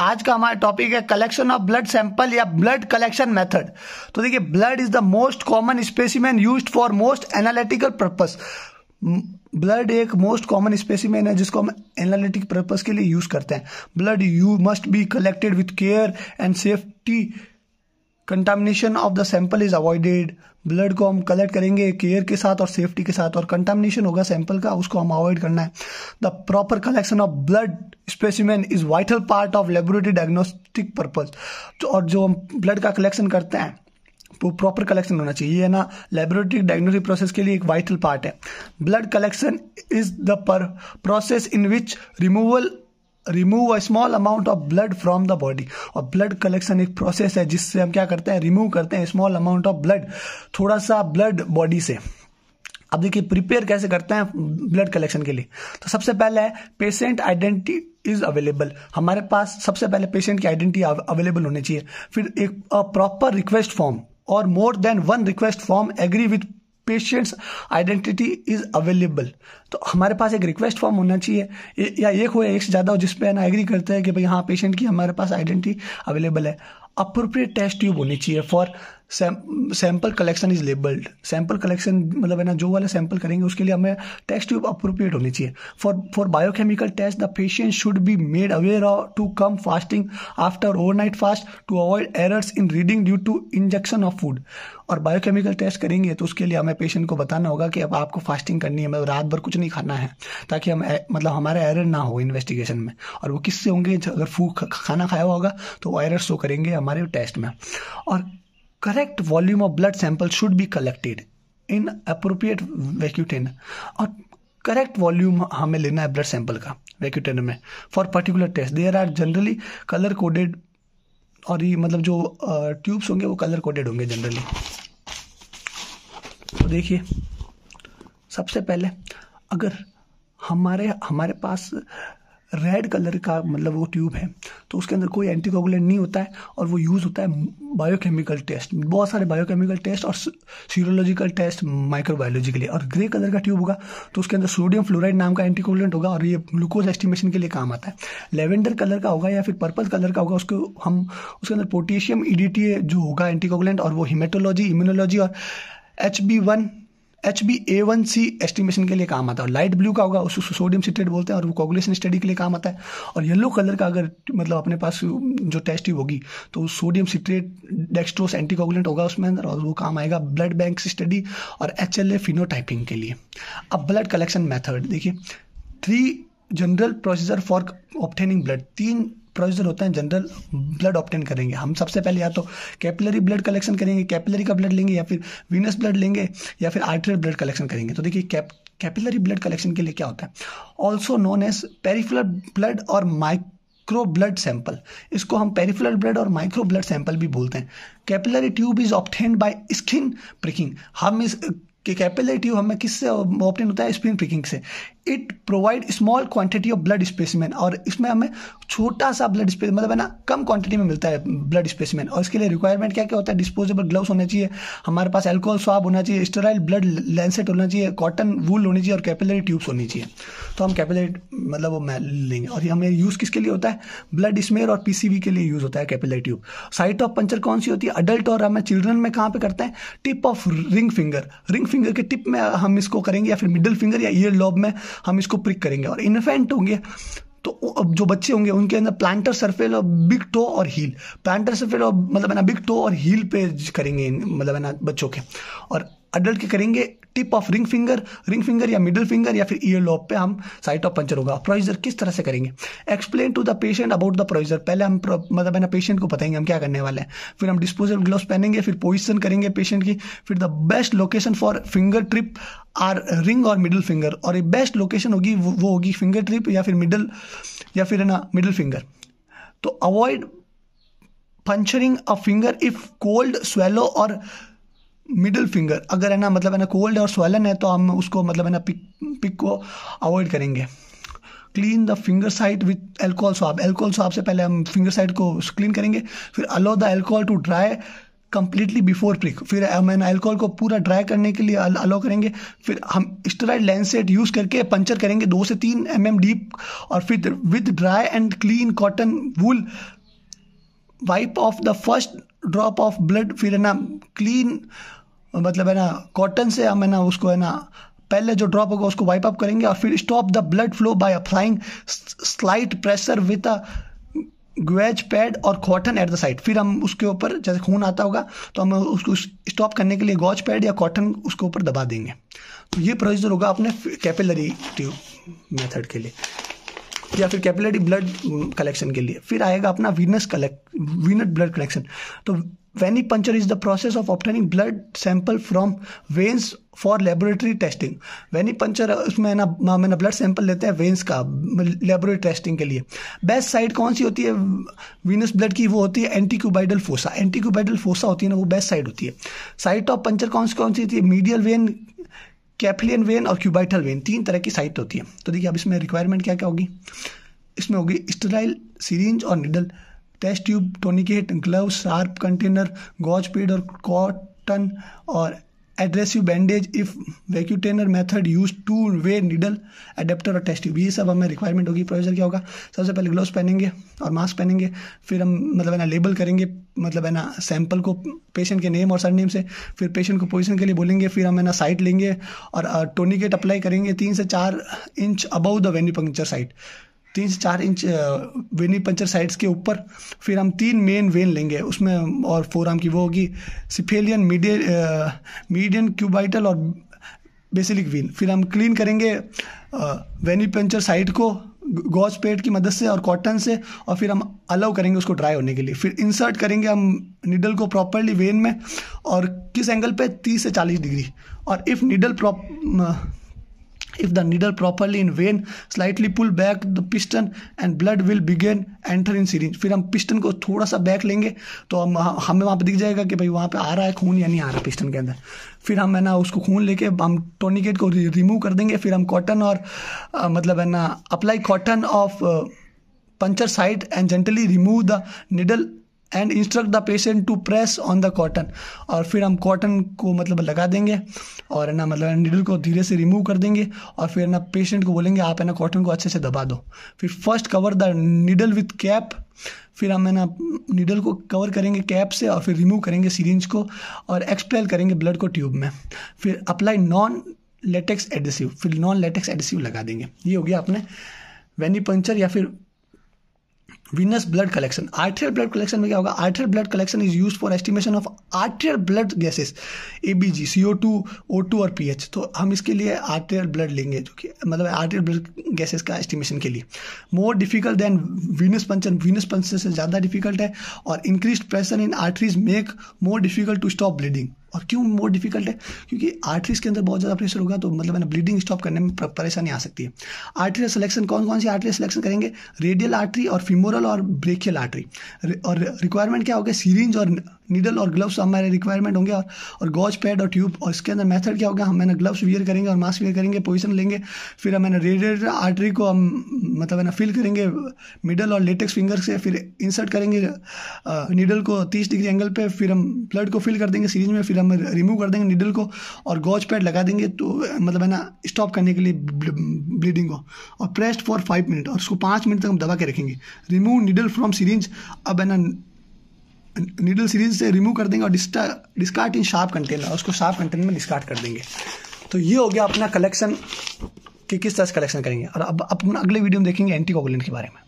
आज का हमारा टॉपिक है कलेक्शन ऑफ ब्लड सैंपल या ब्लड कलेक्शन मेथड तो देखिए blood is the most common specimen use for most analytical purpose blood एक मोस्ट कॉमन स्पेसिमेन है जिसको हम एनालिटिक पर्पज के लिए यूज करते हैं blood you must be collected with care and safety contamination of the sample is avoided blood को हम कलेक्ट करेंगे केयर के साथ और सेफ्टी के साथ और कंटामिनेशन होगा सैंपल का उसको हम अवॉइड करना है the proper collection of blood specimen is vital part of laboratory diagnostic purpose और जो हम ब्लड का कलेक्शन करते हैं वो प्रॉपर कलेक्शन होना चाहिए है ना लेबोरेटरी डायग्नोस्टिक प्रोसेस के लिए एक वाइटल पार्ट है blood collection is the process in which removal remove a small amount of blood from the body और ब्लड कलेक्शन एक प्रोसेस है जिससे हम क्या करते हैं रिमूव करते हैं स्मॉल अमाउंट ऑफ ब्लड थोड़ा सा ब्लड बॉडी से अब देखिए प्रिपेयर कैसे करते हैं ब्लड कलेक्शन के लिए तो सबसे पहले है पेशेंट आइडेंटिटी इज अवेलेबल हमारे पास सबसे पहले पेशेंट की आइडेंटिटी अवेलेबल होनी चाहिए फिर एक प्रॉपर रिक्वेस्ट फॉर्म और more than one request form agree with patient's identity is available तो हमारे पास एक रिक्वेस्ट फॉर्म होना चाहिए या एक हो या एक से ज़्यादा हो जिसपे ना एग्री करते हैं कि भाई हाँ पेशेंट की हमारे पास आइडेंटिटी अवेलेबल है अप्रोप्रिएट टेस्ट ट्यूब होनी चाहिए for sample collection is labelled sample collection मतलब है ना जो वाला सैंपल करेंगे उसके लिए हमें टेस्ट ट्यूब अप्रोप्रिएट होनी चाहिए for for biochemical test the patient should be made aware to come fasting after overnight fast to avoid errors in reading due to injection of food और बायोकेमिकल टेस्ट करेंगे तो उसके लिए हमें patient को बताना होगा कि अब आपको फास्टिंग करनी है मतलब रात भर कुछ नहीं खाना है ताकि हम मतलब हमारा एरर ना हो इन्वेस्टिगेशन में और वो किससे होंगे अगर फूड खाना खाया होगा तो वो एरर शो करेंगे हमारे टेस्ट में और correct volume of blood sample should be collected in appropriate vacutainer और करेक्ट वॉल्यूम हमें लेना है ब्लड सैंपल का वैक्यूटेन में for particular test there are generally colour coded और ये मतलब जो ट्यूब्स uh, होंगे वो कलर कोडेड होंगे जनरली तो देखिए सबसे पहले अगर हमारे हमारे पास रेड कलर का मतलब वो ट्यूब है तो उसके अंदर कोई एंटीकोगुलेंट नहीं होता है और वो यूज़ होता है बायोकेमिकल टेस्ट बहुत सारे बायोकेमिकल टेस्ट और सीरोलॉजिकल टेस्ट माइक्रोबायोलॉजी के लिए और ग्रे कलर का ट्यूब होगा तो उसके अंदर सोडियम फ्लोराइड नाम का एंटीकोगुलेंट होगा और ये ग्लूकोज एस्टिमेशन के लिए काम आता है लेवेंडर कलर का होगा या फिर पर्पल कलर का होगा उसको हम उसके अंदर पोटेशियम ई e जो होगा एंटीकोगुलेंट और वो हिमेटोलॉजी इम्यूनोलॉजी और H B one H B A one C estimation के लिए काम आता है और लाइट ब्लू का होगा उसको सोडियम सिट्रेट बोलते हैं और वो कॉगुलेशन स्टडी के लिए काम आता है और येलो कलर का अगर मतलब अपने पास जो टेस्ट ही होगी तो सोडियम सिट्रेट डेक्स्ट्रोस एंटीकॉगुलेंट होगा उसमें अंदर और वो काम आएगा ब्लड बैंक स्टडी और एच एल ए फिनोटाइपिंग के लिए अब ब्लड कलेक्शन मैथड देखिए three general procedure for obtaining blood तीन प्रोसेसर होता है जनरल ब्लड ऑप्टेन करेंगे हम सबसे पहले या तो कैपिलरी ब्लड कलेक्शन करेंगे कैपिलरी का ब्लड लेंगे या फिर वीनस ब्लड लेंगे या फिर आर्टरियल ब्लड कलेक्शन करेंगे तो देखिए कैप कैपिलरी ब्लड कलेक्शन के लिए क्या होता है also known as peripheral blood और माइक्रो ब्लड सैंपल इसको हम पेरीफुलर ब्लड और माइक्रो ब्लड सैंपल भी बोलते हैं capillary tube is obtained by skin pricking हम इस कि कैपिलेटिव हमें किससे ऑप्टेन होता है स्पिन पिकिंग से it provide small quantity of blood specimen और इसमें हमें छोटा सा ब्लड स्पेस मतलब है ना कम क्वांटिटी में मिलता है ब्लड स्पेसिमेन और इसके लिए रिक्वायरमेंट क्या क्या होता है डिस्पोजेबल ग्लव्स होने चाहिए हमारे पास एल्कोहल स्वाब होना चाहिए स्टेराइल ब्लड लेंसेट होना चाहिए कॉटन वूल होनी चाहिए और कैपिलरी ट्यूब्स होनी चाहिए तो हम कैपिलरी मतलब वो लेंगे और ये हमें यूज़ किसके लिए होता है ब्लड स्मेयर और पीसीवी के लिए यूज़ होता है capillary tube site of puncture कौन सी होती है अडल्ट और हमें चिल्ड्रन में कहाँ पे करते हैं tip of ring finger ring finger finger के टिप में हम इसको करेंगे या फिर मिडल फिंगर या ईयर लॉब में हम इसको प्रिक करेंगे और इन्फेंट होंगे तो अब जो बच्चे होंगे उनके अंदर प्लांटर सर्फेल और बिग टो और हील प्लांटर सर्फेल और मतलब है ना बिग टो और हील पे करेंगे मतलब है ना बच्चों के और अडल्ट के करेंगे tip of ring finger ring finger या मिडिल फिंगर या फिर ईयर लॉब पे हम साइट ऑफ पंचर होगा प्रोइजर किस तरह से करेंगे explain to the patient about the procedure पहले हम मतलब है ना पेशेंट को बताएंगे हम क्या करने वाले हैं फिर हम डिस्पोजल ग्लव्स पहनेंगे फिर पोजिशन करेंगे पेशेंट की फिर the best location for finger trip are ring और मिडिल फिंगर और ये बेस्ट लोकेशन होगी वो, वो होगी फिंगर ट्रिप या फिर मिडल या फिर है ना मिडिल फिंगर तो avoid puncturing a finger if cold swollen और मिडिल फिंगर अगर है ना मतलब है ना कोल्ड और स्वेलन है तो हम उसको मतलब है ना पिक पिक को अवॉइड करेंगे clean the finger side with alcohol swab alcohol swab से पहले हम फिंगर साइड को क्लीन करेंगे फिर allow the alcohol to dry completely before prick फिर हम एल्कोहल को पूरा ड्राई करने के लिए अलाउ करेंगे फिर हम स्टेराइड लेंसेट यूज़ करके पंचर करेंगे दो से तीन एम एम डीप और फिर with dry and clean cotton wool wipe off the first drop of blood फिर है ना क्लीन मतलब है ना कॉटन से हम है ना उसको है ना पहले जो ड्रॉप होगा उसको वाइप अप करेंगे और फिर stop the blood flow by applying slight pressure with a gauze pad और कॉटन एट द साइड फिर हम उसके ऊपर जैसे खून आता होगा तो हम उसको स्टॉप करने के लिए गॉज पैड या कॉटन उसके ऊपर दबा देंगे तो ये प्रोसीजर होगा अपने कैपिलरी ट्यूब मेथड के लिए या फिर कैपिलरी ब्लड कलेक्शन के लिए फिर आएगा अपना venous collect venous blood collection तो puncture is the process of obtaining blood sample from veins for laboratory testing venipuncture उसमें ना मैंने ब्लड सैंपल लेते हैं वेंस का लेबोरेटरी टेस्टिंग के लिए बेस्ट साइड कौन सी होती है वीनस ब्लड की वो होती है एंटीक्यूबाइडल फोसा एंटीक्यूबाइडल फोसा होती है ना वो बेस्ट साइड होती है साइट ऑफ पंचर कौन सी कौन सी होती है मीडियल वेन कैफिलियन वेन और क्यूबाइटल वेन तीन तरह की साइट होती है तो देखिए अब इसमें रिक्वायरमेंट क्या क्या होगी इसमें होगी स्टराइल सीरेंज और needle test tube tourniquet glove sharp container gauze pad और कॉटन और adhesive bandage if vacutainer method use two way needle adapter और टेस्ट ट्यूब ये सब हमें रिक्वायरमेंट होगी प्रोविजन क्या होगा सबसे पहले ग्लव्स पहनेंगे और मास्क पहनेंगे फिर हम मतलब है ना लेबल करेंगे मतलब है ना सैंपल को पेशेंट के नेम और सर नेम से फिर पेशेंट को पोजिशन के लिए बोलेंगे फिर हम है ना साइट लेंगे और टोनिकेट uh, अप्लाई करेंगे तीन से चार inch above the venipuncture site तीन से चार इंच वेनी पंचर साइड्स के ऊपर फिर हम तीन मेन वेन लेंगे उसमें और फोर आर्म की वो होगी सिफेलियन मीडिय मीडियन क्यूबाइटल और बेसिलिक वेन फिर हम क्लीन करेंगे वेनी पंचर साइड को गॉज पेड की मदद से और कॉटन से और फिर हम अलाउ करेंगे उसको ड्राई होने के लिए फिर इंसर्ट करेंगे हम निडल को प्रॉपरली वेन में और किस एंगल पे 30 से 40 डिग्री और if needle prop If the needle properly in vein, slightly pull back the piston and blood will begin enter in syringe. फिर हम पिस्टन को थोड़ा सा बैक लेंगे तो हम हमें वहाँ पर दिख जाएगा कि भाई वहाँ पर आ रहा है खून या नहीं आ रहा पिस्टन के अंदर फिर हम है ना उसको खून लेके हम टोनिकेट को रिमूव कर देंगे फिर हम कॉटन और आ, मतलब है ना apply cotton of puncture side and gently remove the needle and instruct the patient to press on the cotton और फिर हम कॉटन को मतलब लगा देंगे और ना मतलब नीडल को धीरे से रिमूव कर देंगे और फिर ना पेशेंट को बोलेंगे आप है ना कॉटन को अच्छे से दबा दो फिर first cover the needle with cap फिर हम है ना नीडल को कवर करेंगे कैप से और फिर रिमूव करेंगे सीरेंज को और एक्सपेल करेंगे ब्लड को ट्यूब में फिर अप्लाई नॉन लेटेक्स एडेसिव फिर नॉन लेटेक्स एडेसिव लगा देंगे ये हो गया आपने वेनी पंचर या फिर venous blood collection arterial blood collection में क्या होगा arterial blood collection is use for estimation of arterial blood gases A B G C O two O two और पी एच तो हम इसके लिए आर्ट्रियल ब्लड लेंगे जो कि मतलब आर्ट्रियल ब्लड गैसेस का एस्टिमेशन के लिए more difficult than venous puncture venous puncture से ज़्यादा डिफिकल्ट है और increase pressure in arteries make more difficult to stop bleeding और क्यों मोर डिफिकल्ट है क्योंकि आर्टरीज के अंदर बहुत ज़्यादा प्रेशर होगा तो मतलब है ना ब्लीडिंग स्टॉप करने में परेशानी आ सकती है आर्टरी सिलेक्शन कौन कौन सी आर्टरी सिलेक्शन करेंगे रेडियल आर्टरी और फिमोरल और ब्रेकियल आर्टरी और रिक्वायरमेंट क्या होगा सीरेंज और नीडल और ग्लव्स हमारे रिक्वायरमेंट होंगे और गॉज पैड और ट्यूब और इसके अंदर मेथड क्या होगा हम है ना ग्लव्स वियर करेंगे और मास्क वियर करेंगे पोजिशन लेंगे फिर हम मैंने रेडिएटर आर्टरी को हम मतलब है ना फिल करेंगे मिडल और लेटेक्स फिंगर से फिर इंसर्ट करेंगे नीडल को तीस डिग्री एंगल पर फिर हम ब्लड को फिल कर देंगे सीरीज में फिर हम रिमूव कर देंगे नीडल को और गॉज पैड लगा देंगे तो मतलब है ना स्टॉप करने के लिए ब्लीडिंग को और प्रेस्ट फॉर फाइव मिनट और उसको पाँच मिनट तक हम दबा के रखेंगे रिमूव नीडल फ्रॉम सीरीज अब है ना नीडल सीरीज से रिमूव कर देंगे और डिस्टा डिस्कार्ट इन शार्प कंटेनर उसको शार्प कंटेनर में डिस्कार्ड कर देंगे तो ये हो गया अपना कलेक्शन कि किस तरह से कलेक्शन करेंगे और अब अपना अगले वीडियो में देखेंगे एंटी कोगुलेंट के बारे में